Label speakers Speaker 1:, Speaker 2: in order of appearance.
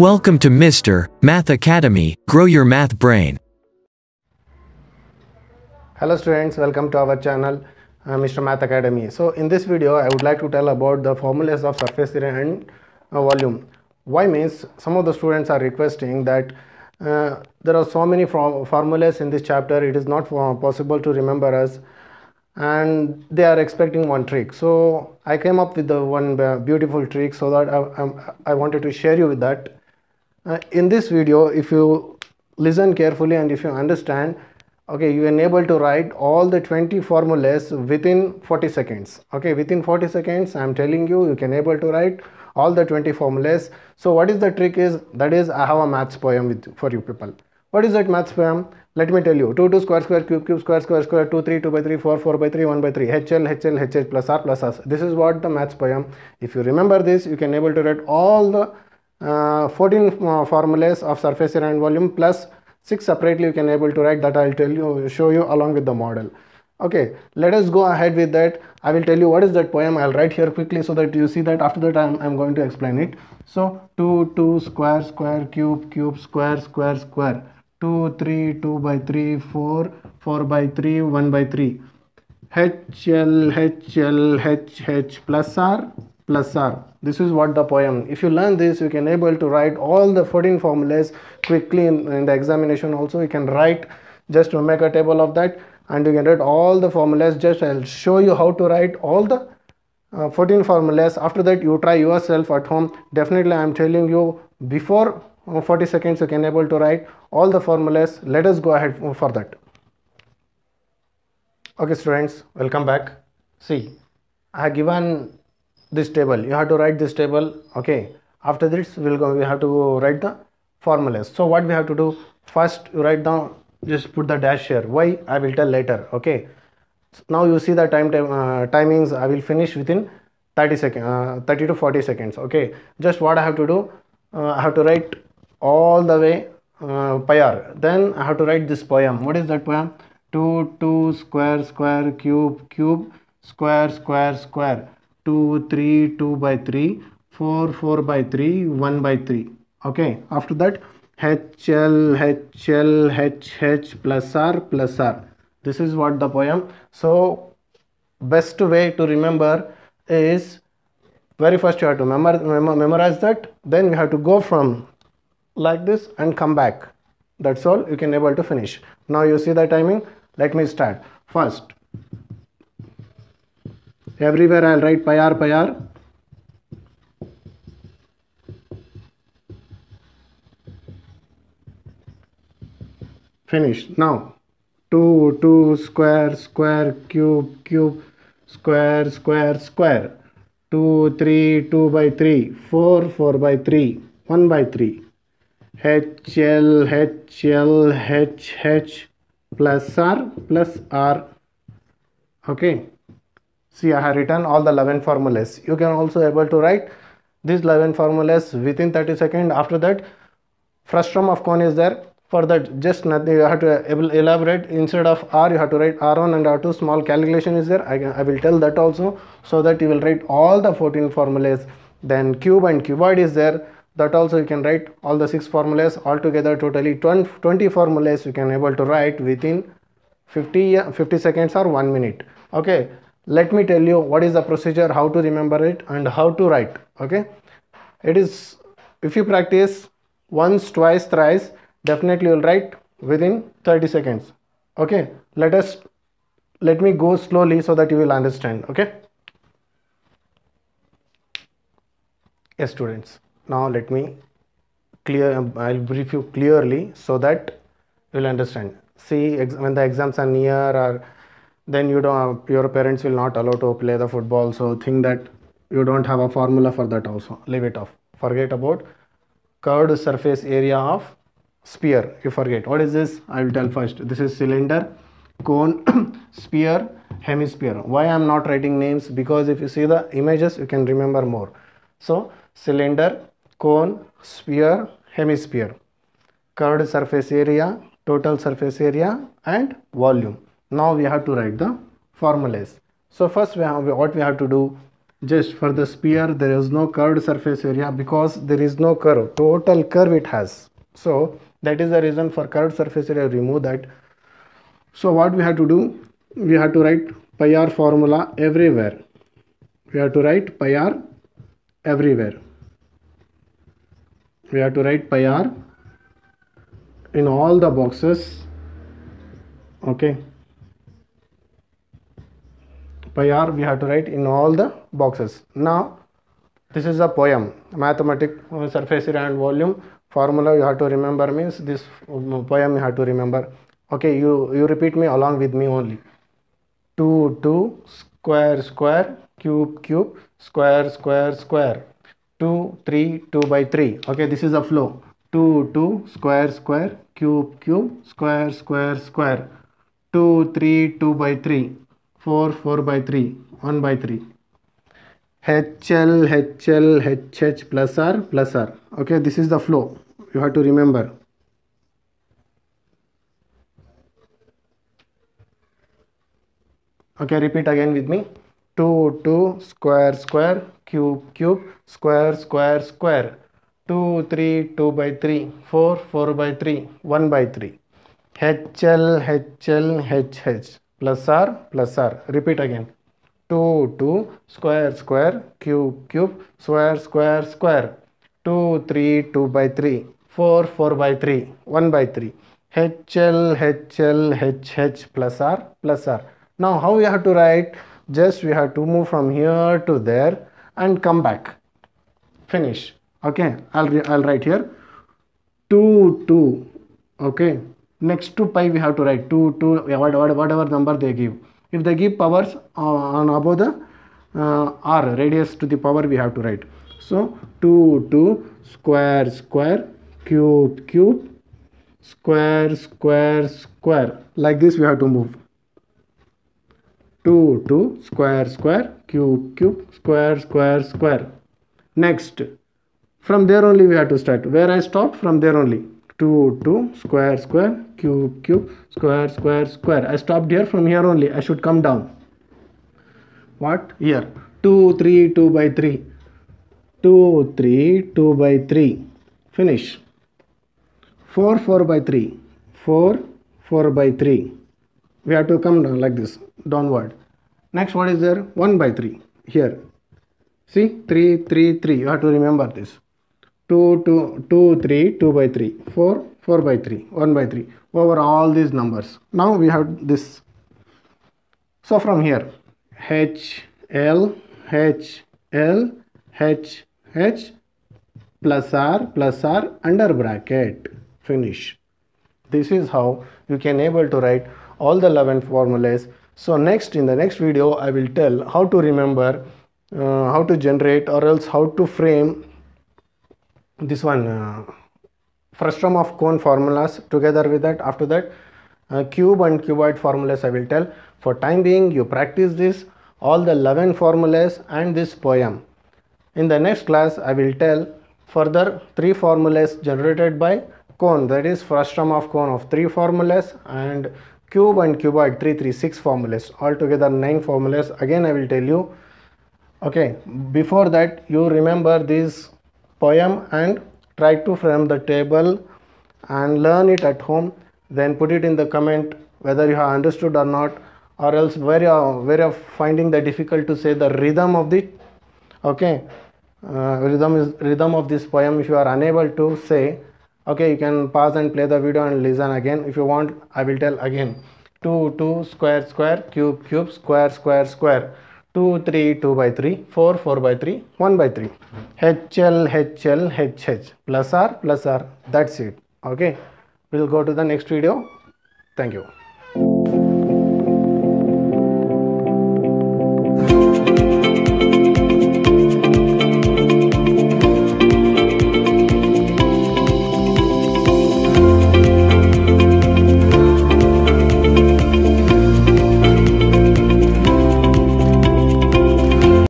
Speaker 1: Welcome to Mr. Math Academy, grow your math brain. Hello students, welcome to our channel uh, Mr. Math Academy. So in this video, I would like to tell about the formulas of surface area and uh, volume. Why means some of the students are requesting that uh, there are so many form formulas in this chapter, it is not uh, possible to remember us and they are expecting one trick so i came up with the one uh, beautiful trick so that I, uh, I, um, I, wanted to share you with that uh, in this video, if you listen carefully and if you understand, okay, you are able to write all the 20 formulas within 40 seconds. Okay, within 40 seconds, I am telling you, you can able to write all the 20 formulas. So what is the trick is, that is, I have a maths poem with, for you people. What is that maths poem? Let me tell you. 2, 2, square, square, cube, cube, square, square, square, 2, 3, 2 by 3, 4, 4 by 3, 1 by 3, HL, HL, hl plus R plus S. This is what the maths poem. If you remember this, you can able to write all the uh, 14 uh, formulas of surface area and volume plus 6 separately you can able to write that I'll tell you show you along with the model okay let us go ahead with that I will tell you what is that poem I'll write here quickly so that you see that after that I'm, I'm going to explain it so 2 2 square square cube cube square square square 2 3 2 by 3 4 4 by 3 1 by 3 HL HL HH plus R plus r. This is what the poem. If you learn this, you can able to write all the 14 formulas quickly in, in the examination also. You can write, just to make a table of that and you can write all the formulas. Just I'll show you how to write all the uh, 14 formulas after that you try yourself at home definitely i am telling you before uh, 40 seconds you can able to write all the formulas let us go ahead for that okay students welcome back see i have given this table you have to write this table okay after this we'll go we have to write the formulas so what we have to do first you write down just put the dash here why i will tell later okay so now you see the time, uh, timings i will finish within 30 second uh, 30 to 40 seconds okay just what i have to do uh, i have to write all the way uh, pi r then i have to write this poem what is that poem 2 2 square square cube cube square square square 2 3 2 by 3 4 4 by 3 1 by 3 okay after that HL, HL, HH plus R plus R. This is what the poem. So best way to remember is very first you have to memorize that. Then you have to go from like this and come back. That's all you can able to finish. Now you see the timing. Let me start. First, everywhere I'll write pi r pi r finished now 2 2 square square cube cube square square square 2 3 2 by 3 4 4 by 3 1 by 3 h l h l h h plus r plus r okay see I have written all the 11 formulas you can also able to write these 11 formulas within 30 seconds after that frustrum of cone is there for that just nothing you have to elaborate instead of r you have to write r1 and r2 small calculation is there I, can, I will tell that also so that you will write all the 14 formulas then cube and cuboid is there that also you can write all the six formulas altogether totally 20 formulas you can able to write within 50 50 seconds or 1 minute okay let me tell you what is the procedure how to remember it and how to write okay it is if you practice once twice thrice definitely you'll write within 30 seconds okay let us let me go slowly so that you will understand okay yes students now let me clear i'll brief you clearly so that you'll understand see when the exams are near or then you don't uh, your parents will not allow to play the football so think that you don't have a formula for that also leave it off forget about curved surface area of sphere you forget what is this i will tell first this is cylinder cone sphere hemisphere why i am not writing names because if you see the images you can remember more so cylinder cone sphere hemisphere curved surface area total surface area and volume now we have to write the formulas so first we have, what we have to do just for the sphere there is no curved surface area because there is no curve total curve it has so that is the reason for curved surface area remove that so what we have to do we have to write pi r formula everywhere we have to write pi r everywhere we have to write pi r in all the boxes okay pi r we have to write in all the boxes. Now this is a poem, mathematic surface area and volume formula you have to remember means this um, poem you have to remember. Okay, you, you repeat me along with me only. 2, 2, square, square, cube, cube, square, square, square. 2, 3, 2 by 3. Okay, this is a flow. 2, 2, square, square, cube, cube, square, square, square. 2, 3, 2 by 3. 4 4 by 3 1 by 3 HL HL HH plus R plus R okay this is the flow you have to remember okay repeat again with me 2 2 square square cube cube square square square 2 3 2 by 3 4 4 by 3 1 by 3 HL HL HH plus r plus r repeat again 2 2 square square cube cube square square square 2 3 2 by 3 4 4 by 3 1 by 3 HL HL HH plus R plus R now how we have to write just we have to move from here to there and come back finish okay I'll, I'll write here 2 2 okay next to pi we have to write 2 2 whatever number they give if they give powers uh, on above the uh, r radius to the power we have to write so 2 2 square square cube cube square square square like this we have to move 2 2 square square cube cube square square square next from there only we have to start where i stopped? from there only 2 2 square square cube cube square square square i stopped here from here only i should come down what here 2 3 2 by 3 2 3 2 by 3 finish 4 4 by 3 4 4 by 3 we have to come down like this downward next what is there 1 by 3 here see 3 3 3 you have to remember this 2, 2, 2, 3, 2 by 3, 4, 4 by 3, 1 by 3 over all these numbers. Now we have this. So from here, H, L, H, L, H, H plus R plus R under bracket. Finish. This is how you can able to write all the 11 formulas. So next in the next video, I will tell how to remember, uh, how to generate or else how to frame this one uh, of cone formulas together with that after that uh, cube and cuboid formulas I will tell for time being you practice this all the 11 formulas and this poem in the next class I will tell further three formulas generated by cone that is frustum of cone of three formulas and cube and cuboid 336 formulas altogether nine formulas again I will tell you okay before that you remember these poem and try to frame the table and learn it at home then put it in the comment whether you have understood or not or else where you are, where you are finding the difficult to say the rhythm of the okay uh, rhythm is rhythm of this poem if you are unable to say okay you can pause and play the video and listen again if you want i will tell again 2 2 square square cube cube square square square 2, 3, 2 by 3, 4, 4 by 3, 1 by 3. HL, HL, HH. Plus R, plus R. That's it. Okay. We'll go to the next video. Thank you.